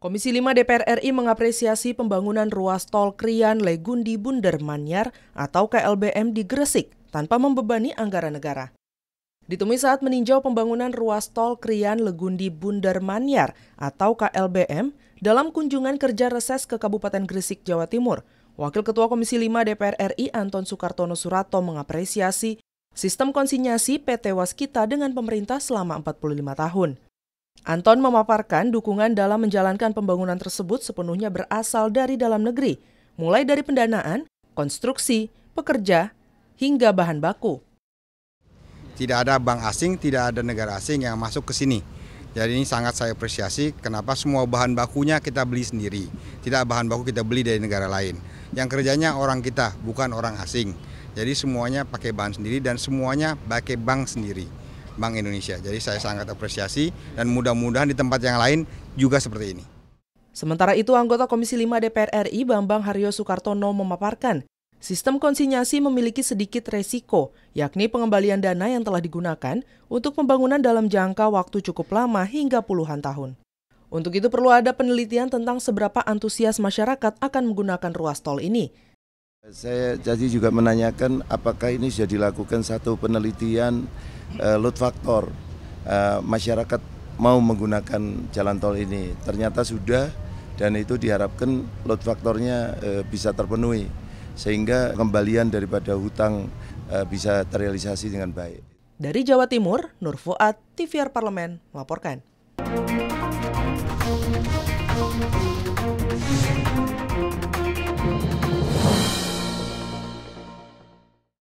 Komisi 5 DPR RI mengapresiasi pembangunan ruas tol Krian Legundi Bundar Manyar atau KLBM di Gresik tanpa membebani anggaran negara. Ditemui saat meninjau pembangunan ruas tol Krian Legundi Bundar Manyar atau KLBM dalam kunjungan kerja reses ke Kabupaten Gresik, Jawa Timur, Wakil Ketua Komisi 5 DPR RI Anton Sukartono Surato mengapresiasi sistem konsinyasi PT Waskita dengan pemerintah selama 45 tahun. Anton memaparkan dukungan dalam menjalankan pembangunan tersebut sepenuhnya berasal dari dalam negeri, mulai dari pendanaan, konstruksi, pekerja, hingga bahan baku. Tidak ada bank asing, tidak ada negara asing yang masuk ke sini. Jadi ini sangat saya apresiasi kenapa semua bahan bakunya kita beli sendiri. Tidak bahan baku kita beli dari negara lain. Yang kerjanya orang kita, bukan orang asing. Jadi semuanya pakai bahan sendiri dan semuanya pakai bank sendiri. Bank Indonesia. Jadi saya sangat apresiasi dan mudah-mudahan di tempat yang lain juga seperti ini. Sementara itu, anggota Komisi 5 DPR RI Bambang Haryo Soekartono memaparkan, sistem konsinyasi memiliki sedikit resiko, yakni pengembalian dana yang telah digunakan untuk pembangunan dalam jangka waktu cukup lama hingga puluhan tahun. Untuk itu perlu ada penelitian tentang seberapa antusias masyarakat akan menggunakan ruas tol ini, saya jadi juga menanyakan apakah ini sudah dilakukan satu penelitian uh, load factor uh, masyarakat mau menggunakan jalan tol ini. Ternyata sudah dan itu diharapkan load faktornya uh, eh, bisa terpenuhi sehingga kembalian daripada hutang uh, bisa terrealisasi dengan baik. Dari Jawa Timur, Nur Fuad, TVR Parlemen melaporkan.